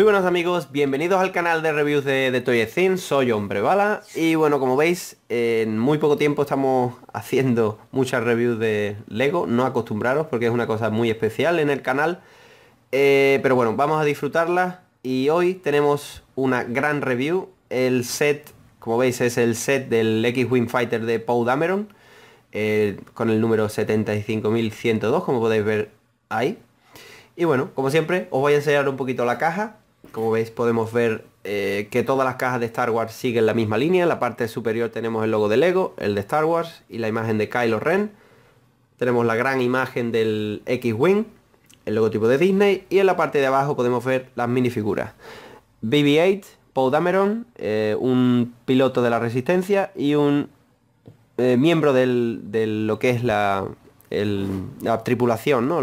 Muy buenos amigos, bienvenidos al canal de reviews de, de Toy soy Hombre Bala y bueno, como veis, en muy poco tiempo estamos haciendo muchas reviews de Lego, no acostumbraros porque es una cosa muy especial en el canal, eh, pero bueno, vamos a disfrutarla y hoy tenemos una gran review, el set, como veis es el set del X-Wing Fighter de Paul Dameron, eh, con el número 75102 como podéis ver ahí. Y bueno, como siempre, os voy a enseñar un poquito la caja, como veis podemos ver eh, que todas las cajas de Star Wars siguen la misma línea. En la parte superior tenemos el logo de Lego, el de Star Wars y la imagen de Kylo Ren. Tenemos la gran imagen del X-Wing, el logotipo de Disney. Y en la parte de abajo podemos ver las minifiguras. BB-8, Poe Dameron, eh, un piloto de la Resistencia y un eh, miembro de lo que es la, tripulación, ¿no?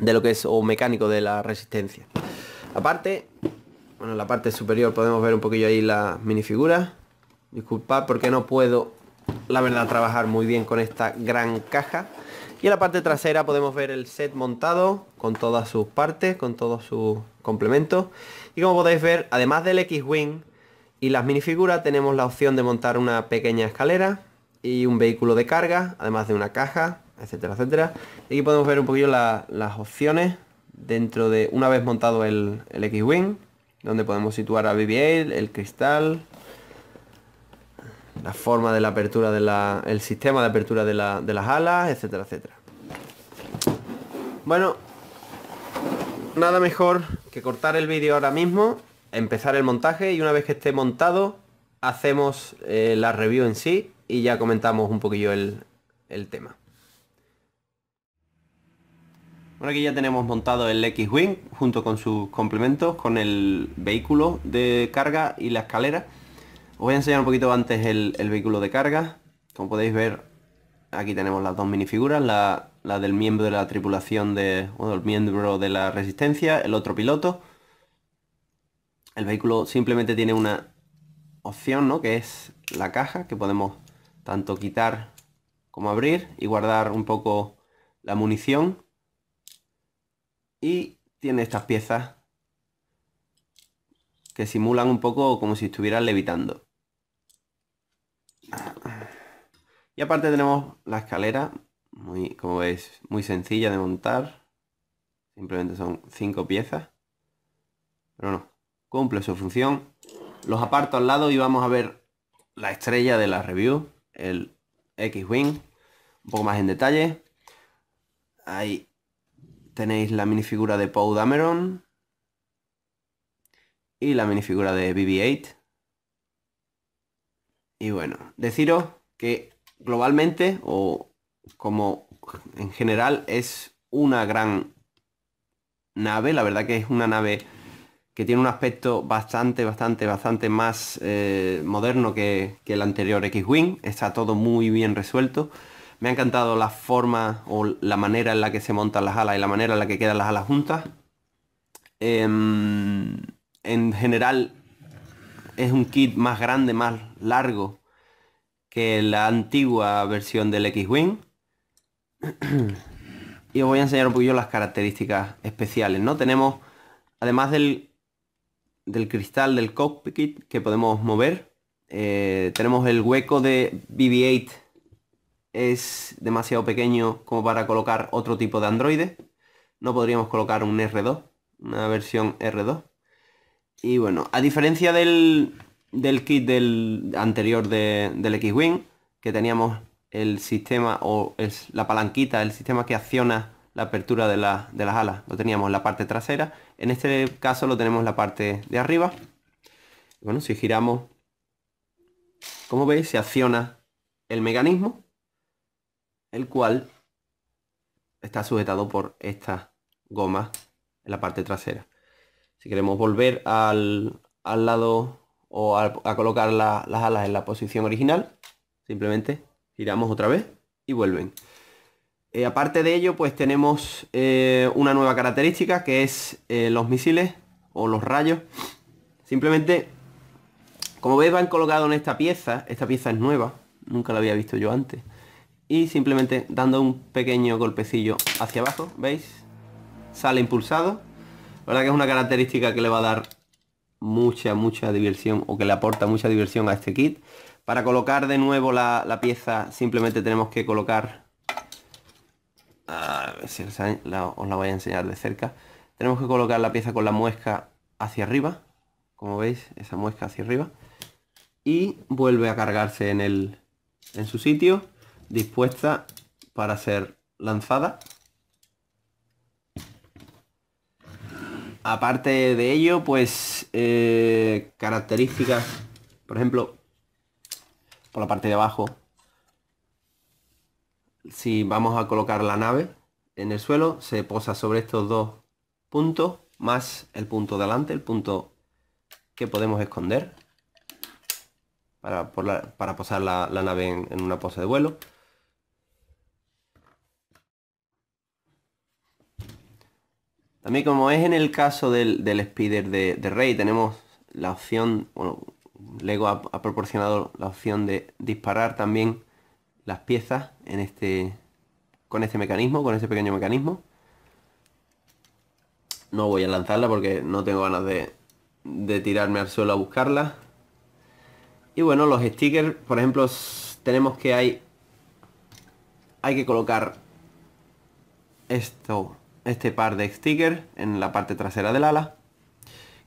de lo que es o mecánico de la Resistencia. Aparte, bueno, en la parte superior podemos ver un poquillo ahí las minifiguras. Disculpad porque no puedo, la verdad, trabajar muy bien con esta gran caja. Y en la parte trasera podemos ver el set montado con todas sus partes, con todos sus complementos. Y como podéis ver, además del X-Wing y las minifiguras, tenemos la opción de montar una pequeña escalera y un vehículo de carga, además de una caja, etcétera, etcétera. Y aquí podemos ver un poquillo las opciones dentro de una vez montado el, X-Wing, donde podemos situar a BB-8, el cristal, la forma de la apertura de la, el sistema de apertura de, las alas, etcétera, etcétera. Bueno, nada mejor que cortar el vídeo ahora mismo, empezar el montaje y una vez que esté montado hacemos eh, la review en sí y ya comentamos un poquillo el tema. Bueno, aquí ya tenemos montado el X-Wing junto con sus complementos, con el vehículo de carga y la escalera. Os voy a enseñar un poquito antes el, vehículo de carga. Como podéis ver, aquí tenemos las dos minifiguras, la, la del miembro de la tripulación de, o del miembro de la resistencia, el otro piloto. El vehículo simplemente tiene una opción, Que es la caja, que podemos tanto quitar como abrir y guardar un poco la munición y tiene estas piezas que simulan un poco como si estuvieran levitando. Y aparte tenemos la escalera, muy, como veis, muy sencilla de montar. Simplemente son cinco piezas. Pero no, cumple su función. Los aparto al lado y vamos a ver la estrella de la review, el X-Wing, un poco más en detalle. Ahí tenéis la minifigura de Paul Dameron y la minifigura de BB-8. Y bueno, deciros que globalmente o como en general es una gran nave, la verdad que es una nave que tiene un aspecto bastante, bastante, bastante más eh, moderno que el anterior X-Wing, está todo muy bien resuelto. Me ha encantado la forma o la manera en la que se montan las alas y la manera en la que quedan las alas juntas. Em, en general es un kit más grande, más largo que la antigua versión del X-Wing. y os voy a enseñar un poquillo las características especiales, ¿no? Tenemos, además del, del cristal del cockpit que podemos mover, eh, tenemos el hueco de BB-8 es demasiado pequeño como para colocar otro tipo de androides No podríamos colocar un R2, una versión R2. Y bueno, a diferencia del, kit del anterior del X-Wing, que teníamos el sistema o es la palanquita, el sistema que acciona la apertura de, de las alas, lo teníamos en la parte trasera, en este caso lo tenemos en la parte de arriba. Bueno, si giramos, como veis, se acciona el mecanismo el cual está sujetado por esta goma en la parte trasera. Si queremos volver al, lado o a, colocar las alas en la posición original, simplemente giramos otra vez y vuelven. Eh, aparte de ello, pues tenemos eh, una nueva característica que es eh, los misiles o los rayos. Simplemente, como veis, van colocados en esta pieza. Esta pieza es nueva, nunca la había visto yo antes y simplemente dando un pequeño golpecillo hacia abajo, ¿veis? Sale impulsado. La verdad que es una característica que le va a dar mucha, mucha diversión o que le aporta mucha diversión a este kit. Para colocar de nuevo la, pieza simplemente tenemos que colocar... A ver si os la, voy a enseñar de cerca. Tenemos que colocar la pieza con la muesca hacia arriba. Como veis, esa muesca hacia arriba. Y vuelve a cargarse en, el, en su sitio dispuesta para ser lanzada. Aparte de ello, pues eh, características, por ejemplo, por la parte de abajo, si vamos a colocar la nave en el suelo, se posa sobre estos dos puntos, más el punto delante, el punto que podemos esconder, para, posar la, nave en, en, una pose de vuelo. También como es en el caso del, del spider de, de, Rey, tenemos la opción, bueno, Lego ha, proporcionado la opción de disparar también las piezas en este con este mecanismo, con este pequeño mecanismo. No voy a lanzarla porque no tengo ganas de, de tirarme al suelo a buscarla. Y bueno, los stickers, por ejemplo, tenemos que hay hay que colocar esto este par de stickers en la parte trasera del ala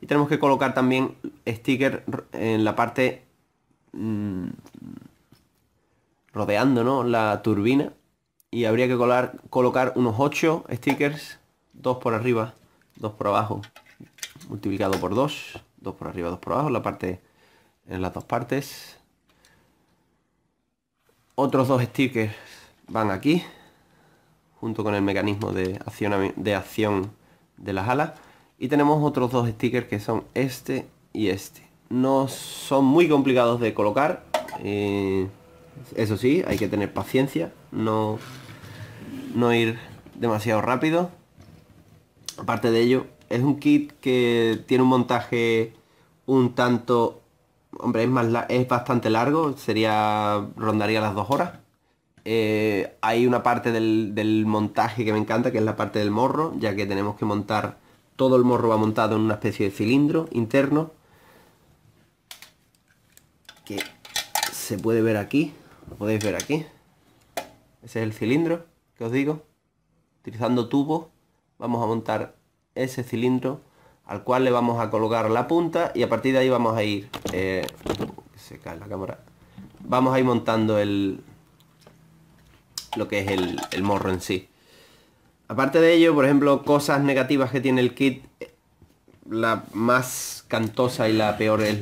y tenemos que colocar también sticker en la parte mm, rodeando la turbina y habría que colocar unos 8 stickers, 2 por arriba, 2 por abajo, multiplicado por 2, 2 por arriba, 2 por abajo, la parte en las dos partes. Otros dos stickers van aquí, junto con el mecanismo de acción, de las alas. Y tenemos otros dos stickers que son este y este. No son muy complicados de colocar. Eh, eso sí, hay que tener paciencia. No, no ir demasiado rápido. Aparte de ello, es un kit que tiene un montaje un tanto... Hombre, es, más, es bastante largo. Sería... Rondaría las dos horas eh, hay una parte del, montaje que me encanta, que es la parte del morro, ya que tenemos que montar, todo el morro va montado en una especie de cilindro interno, que se puede ver aquí, lo podéis ver aquí. Ese es el cilindro, que os digo. Utilizando tubos, vamos a montar ese cilindro al cual le vamos a colocar la punta y a partir de ahí vamos a ir... Eh, la cámara. Vamos a ir montando el, lo que es el, morro en sí. Aparte de ello, por ejemplo, cosas negativas que tiene el kit, la más cantosa y la peor es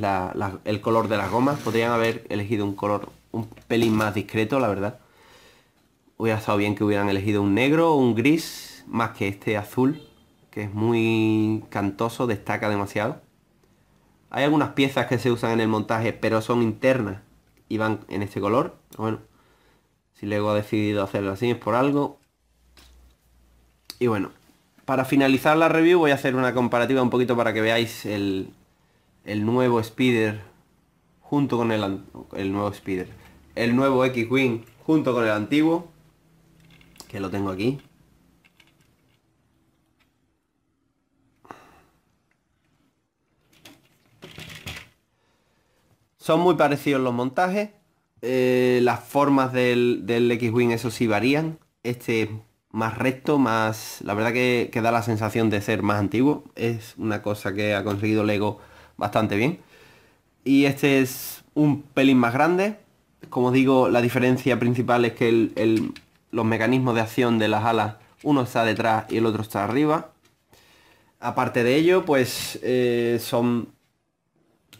el color de las gomas. Podrían haber elegido un color un pelín más discreto, la verdad. Hubiera estado bien que hubieran elegido un negro o un gris, más que este azul, que es muy cantoso, destaca demasiado. Hay algunas piezas que se usan en el montaje, pero son internas y van en este color. Bueno, si luego ha decidido hacerlo así es por algo. Y bueno, para finalizar la review voy a hacer una comparativa un poquito para que veáis el, el nuevo Speeder junto con el, el nuevo Speeder El nuevo X-Wing junto con el antiguo. Que lo tengo aquí. Son muy parecidos los montajes. Eh, las formas del, X-Wing, eso sí, varían. Este más recto, más... La verdad que, da la sensación de ser más antiguo. Es una cosa que ha conseguido Lego bastante bien. Y este es un pelín más grande. Como digo, la diferencia principal es que los mecanismos de acción de las alas, uno está detrás y el otro está arriba. Aparte de ello, pues eh, son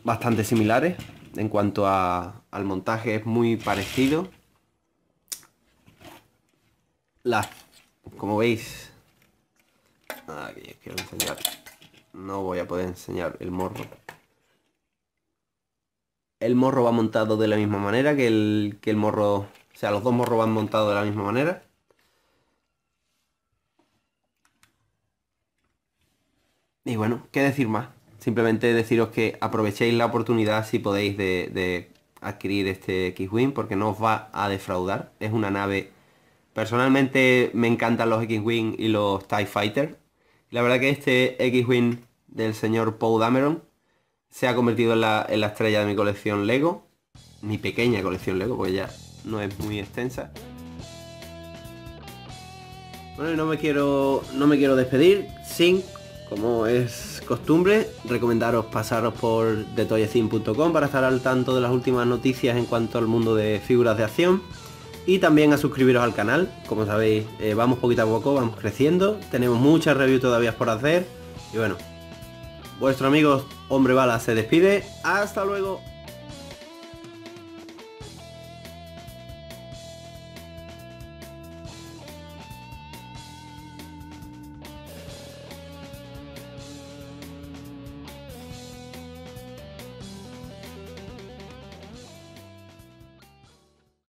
bastante similares en cuanto al montaje es muy parecido. La, como veis, ah, enseñar, no voy a poder enseñar el morro. El morro va montado de la misma manera que el, que el morro, o sea, los dos morros van montados de la misma manera. Y bueno, ¿qué decir más? simplemente deciros que aprovechéis la oportunidad si podéis de, adquirir este X-Wing porque no os va a defraudar. Es una nave... Personalmente me encantan los X-Wing y los TIE Fighter. La verdad que este X-Wing del señor Paul Dameron se ha convertido en la, estrella de mi colección Lego. Mi pequeña colección Lego porque ya no es muy extensa. Bueno, y no me quiero, no me quiero despedir sin como es costumbre, recomendaros pasaros por detoyecin.com para estar al tanto de las últimas noticias en cuanto al mundo de figuras de acción. Y también a suscribiros al canal, como sabéis, eh, vamos poquito a poco, vamos creciendo, tenemos muchas reviews todavía por hacer. Y bueno, vuestro amigo Hombre Bala se despide, hasta luego.